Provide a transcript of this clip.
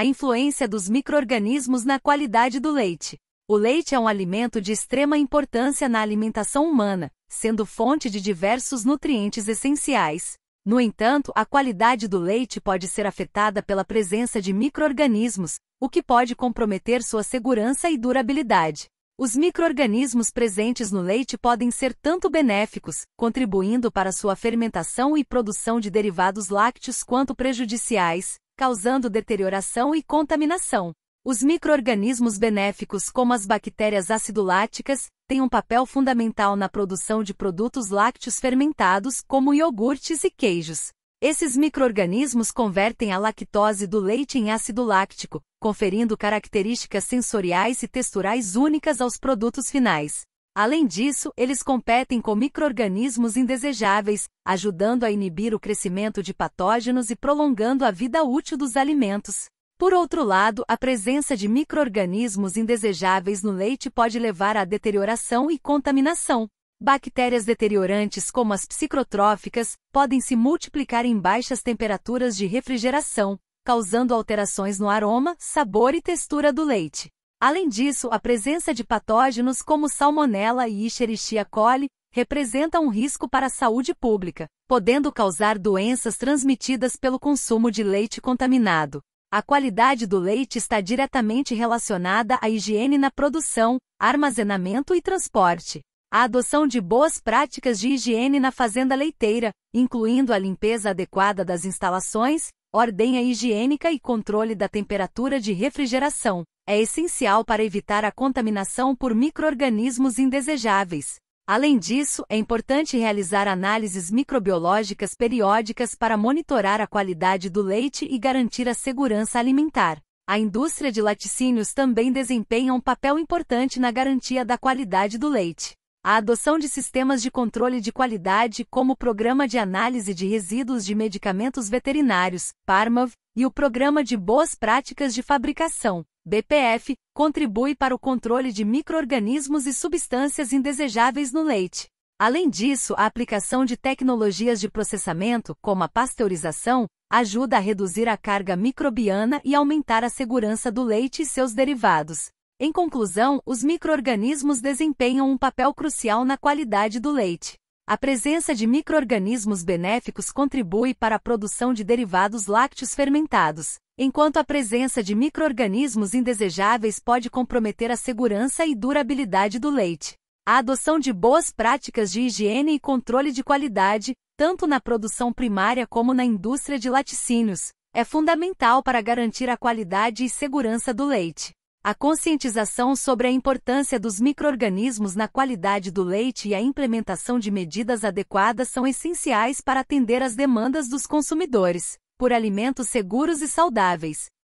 a influência dos microorganismos na qualidade do leite. O leite é um alimento de extrema importância na alimentação humana, sendo fonte de diversos nutrientes essenciais. No entanto, a qualidade do leite pode ser afetada pela presença de microorganismos, o que pode comprometer sua segurança e durabilidade. Os microorganismos presentes no leite podem ser tanto benéficos, contribuindo para sua fermentação e produção de derivados lácteos, quanto prejudiciais, causando deterioração e contaminação. Os microorganismos benéficos como as bactérias acidoláticas têm um papel fundamental na produção de produtos lácteos fermentados como iogurtes e queijos. Esses microorganismos convertem a lactose do leite em ácido láctico, conferindo características sensoriais e texturais únicas aos produtos finais. Além disso, eles competem com microorganismos indesejáveis, ajudando a inibir o crescimento de patógenos e prolongando a vida útil dos alimentos. Por outro lado, a presença de microorganismos indesejáveis no leite pode levar à deterioração e contaminação. Bactérias deteriorantes como as psicotróficas podem se multiplicar em baixas temperaturas de refrigeração, causando alterações no aroma, sabor e textura do leite. Além disso, a presença de patógenos como salmonella e Escherichia coli representa um risco para a saúde pública, podendo causar doenças transmitidas pelo consumo de leite contaminado. A qualidade do leite está diretamente relacionada à higiene na produção, armazenamento e transporte. A adoção de boas práticas de higiene na fazenda leiteira, incluindo a limpeza adequada das instalações, ordem é higiênica e controle da temperatura de refrigeração. É essencial para evitar a contaminação por microorganismos indesejáveis. Além disso, é importante realizar análises microbiológicas periódicas para monitorar a qualidade do leite e garantir a segurança alimentar. A indústria de laticínios também desempenha um papel importante na garantia da qualidade do leite. A adoção de sistemas de controle de qualidade, como o Programa de Análise de Resíduos de Medicamentos Veterinários, PARMAV, e o Programa de Boas Práticas de Fabricação, BPF, contribui para o controle de microorganismos e substâncias indesejáveis no leite. Além disso, a aplicação de tecnologias de processamento, como a pasteurização, ajuda a reduzir a carga microbiana e aumentar a segurança do leite e seus derivados. Em conclusão, os microorganismos desempenham um papel crucial na qualidade do leite. A presença de microorganismos benéficos contribui para a produção de derivados lácteos fermentados, enquanto a presença de microorganismos indesejáveis pode comprometer a segurança e durabilidade do leite. A adoção de boas práticas de higiene e controle de qualidade, tanto na produção primária como na indústria de laticínios, é fundamental para garantir a qualidade e segurança do leite. A conscientização sobre a importância dos microorganismos na qualidade do leite e a implementação de medidas adequadas são essenciais para atender às demandas dos consumidores por alimentos seguros e saudáveis,